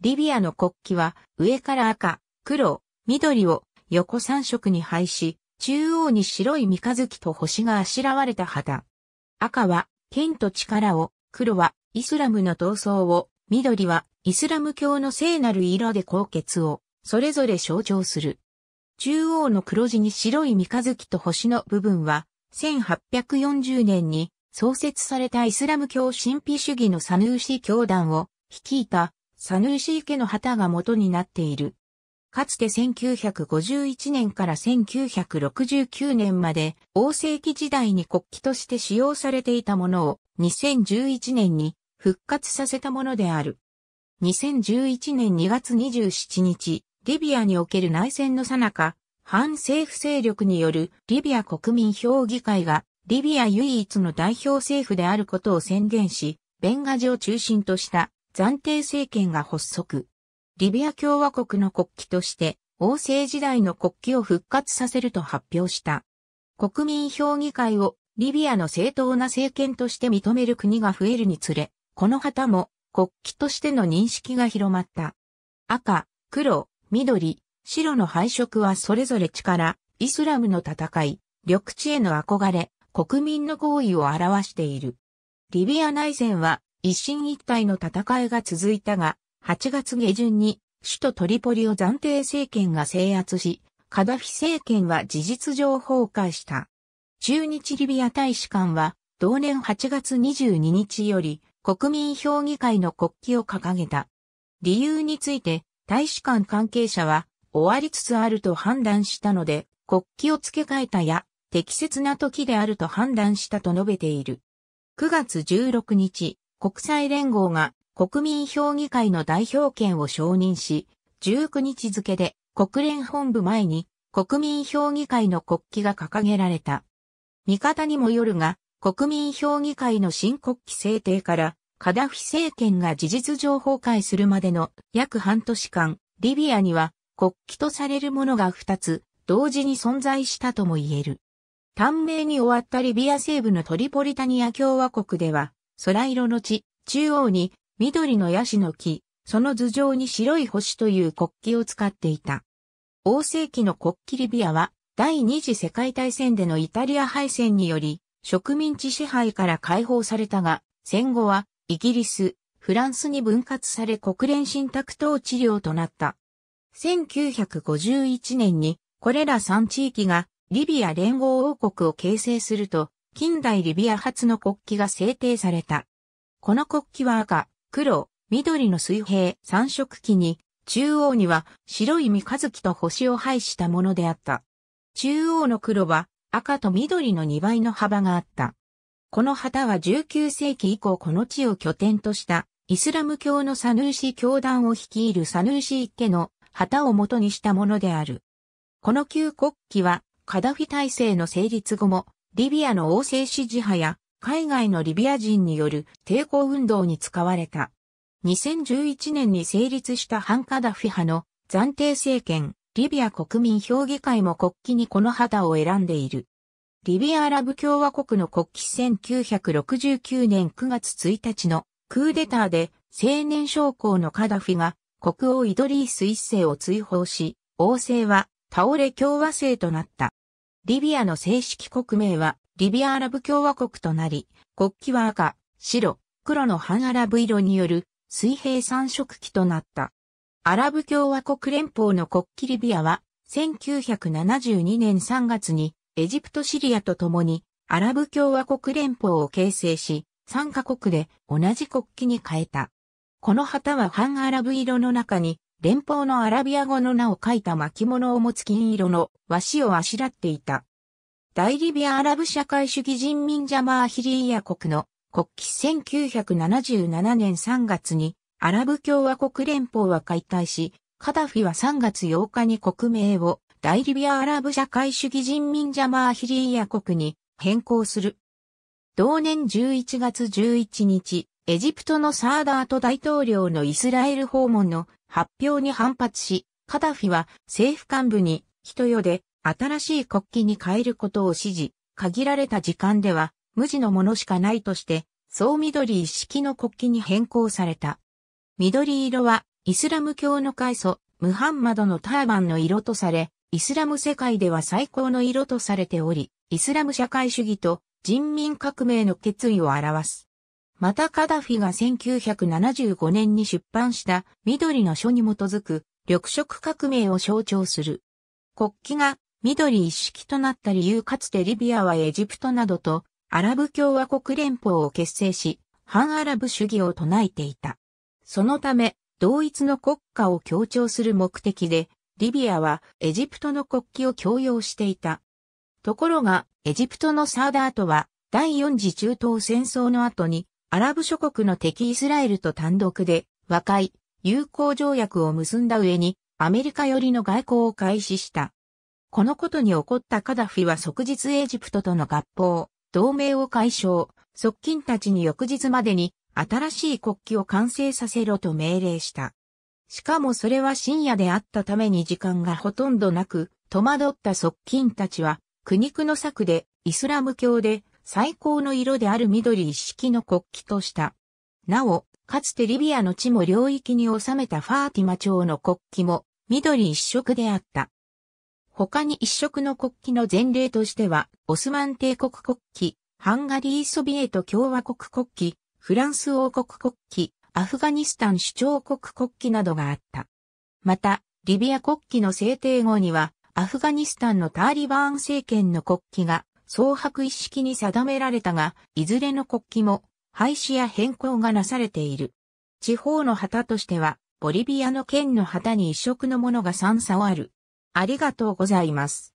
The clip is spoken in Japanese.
リビアの国旗は上から赤、黒、緑を横三色に配し、中央に白い三日月と星があしらわれた旗。赤は剣と力を、黒はイスラムの闘争を、緑はイスラム教の聖なる色で高血を、それぞれ象徴する。中央の黒地に白い三日月と星の部分は、1840年に創設されたイスラム教神秘主義のサヌーシ教団を率いたサヌーシー家の旗が元になっている。かつて1951年から1969年まで、王政期時代に国旗として使用されていたものを、2011年に復活させたものである。2011年2月27日、リビアにおける内戦の最中、反政府勢力によるリビア国民評議会が、リビア唯一の代表政府であることを宣言し、ベンガジを中心とした暫定政権が発足。リビア共和国の国旗として、王政時代の国旗を復活させると発表した。国民評議会をリビアの正当な政権として認める国が増えるにつれ、この旗も国旗としての認識が広まった。赤、黒、緑、白の配色はそれぞれ力、イスラムの戦い、緑地への憧れ、国民の行為を表している。リビア内戦は一進一退の戦いが続いたが、8月下旬に首都トリポリを暫定政権が制圧し、カダフィ政権は事実上崩壊した。中日リビア大使館は、同年8月22日より国民評議会の国旗を掲げた。理由について大使館関係者は終わりつつあると判断したので国旗を付け替えたや適切な時であると判断したと述べている。9月16日、国際連合が国民評議会の代表権を承認し、19日付で国連本部前に国民評議会の国旗が掲げられた。味方にもよるが、国民評議会の新国旗制定からカダフィ政権が事実上崩壊するまでの約半年間、リビアには国旗とされるものが2つ同時に存在したとも言える。短命に終わったリビア西部のトリポリタニア共和国では空色の地、中央に緑のヤシの木、その頭上に白い星という国旗を使っていた。王世紀の国旗リビアは第二次世界大戦でのイタリア敗戦により植民地支配から解放されたが、戦後はイギリス、フランスに分割され国連信託等治療となった。1951年にこれら3地域がリビア連合王国を形成すると、近代リビア初の国旗が制定された。この国旗は赤、黒、緑の水平三色旗に、中央には白い三日月と星を配したものであった。中央の黒は赤と緑の2倍の幅があった。この旗は19世紀以降この地を拠点としたイスラム教のサヌーシ教団を率いるサヌーシ一家の旗を元にしたものである。この旧国旗はカダフィ体制の成立後もリビアの王政支持派や海外のリビア人による抵抗運動に使われた。2011年に成立した反カダフィ派の暫定政権、リビア国民評議会も国旗にこの旗を選んでいる。リビアアラブ共和国の国旗1969年9月1日のクーデターで青年将校のカダフィが国王イドリース一世を追放し、王政は倒れ共和制となった。リビアの正式国名は、リビアアラブ共和国となり、国旗は赤、白、黒の半アラブ色による水平三色旗となった。アラブ共和国連邦の国旗リビアは、1972年3月にエジプトシリアと共にアラブ共和国連邦を形成し、3カ国で同じ国旗に変えた。この旗は半アラブ色の中に連邦のアラビア語の名を書いた巻物を持つ金色の和紙をあしらっていた。大リビアアラブ社会主義人民ジャマーヒリーヤ国の国旗1977年3月にアラブ共和国連邦は解体し、カダフィは3月8日に国名を大リビアアラブ社会主義人民ジャマーヒリーヤ国に変更する。同年11月11日、エジプトのサーダート大統領のイスラエル訪問の発表に反発し、カダフィは政府幹部に人よで新しい国旗に変えることを指示、限られた時間では無地のものしかないとして、総緑一式の国旗に変更された。緑色はイスラム教の開祖、ムハンマドのターバンの色とされ、イスラム世界では最高の色とされており、イスラム社会主義と人民革命の決意を表す。またカダフィが1975年に出版した緑の書に基づく緑色革命を象徴する。国旗が緑一式となった理由かつてリビアはエジプトなどとアラブ共和国連邦を結成し、反アラブ主義を唱えていた。そのため、同一の国家を強調する目的で、リビアはエジプトの国旗を強要していた。ところが、エジプトのサーダートは、第四次中東戦争の後にアラブ諸国の敵イスラエルと単独で和解、友好条約を結んだ上にアメリカ寄りの外交を開始した。このことに怒ったカダフィは即日エジプトとの合法、同盟を解消、側近たちに翌日までに新しい国旗を完成させろと命令した。しかもそれは深夜であったために時間がほとんどなく、戸惑った側近たちは苦肉の策でイスラム教で最高の色である緑一色の国旗とした。なお、かつてリビアの地も領域に収めたファーティマ朝の国旗も緑一色であった。他に一色の国旗の前例としては、オスマン帝国国旗、ハンガリーソビエト共和国国旗、フランス王国国旗、アフガニスタン首長国国旗などがあった。また、リビア国旗の制定後には、アフガニスタンのターリバーン政権の国旗が総白一式に定められたが、いずれの国旗も廃止や変更がなされている。地方の旗としては、ボリビアの県の旗に異色のものが3差ある。ありがとうございます。